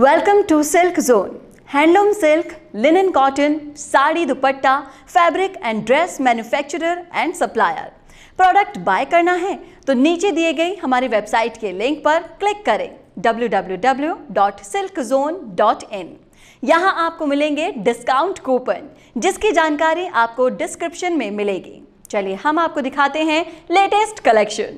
welcome to silk zone handloom silk linen cotton sari dupatta fabric and dress manufacturer and supplier product buy करना है तो नीचे दिए गए हमारी वेबसाइट के लिंक पर क्लिक करें www.silkzone.in यहाँ आपको मिलेंगे डिस्काउंट कूपन जिसकी जानकारी आपको डिस्क्रिप्शन में मिलेगी चलिए हम आपको दिखाते हैं लेटेस्ट कलेक्शन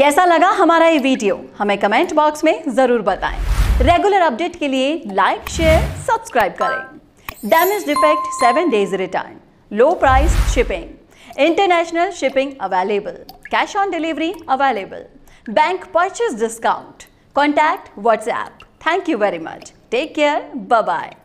कैसा लगा हमारा ये वीडियो हमें कमेंट बॉक्स में ज़रूर बताएं रेगुलर अपडेट के लिए लाइक शेयर सब्सक्राइब करें damage defect seven days return low price shipping international shipping available cash on delivery available bank purchase discount contact WhatsApp thank you very much take care bye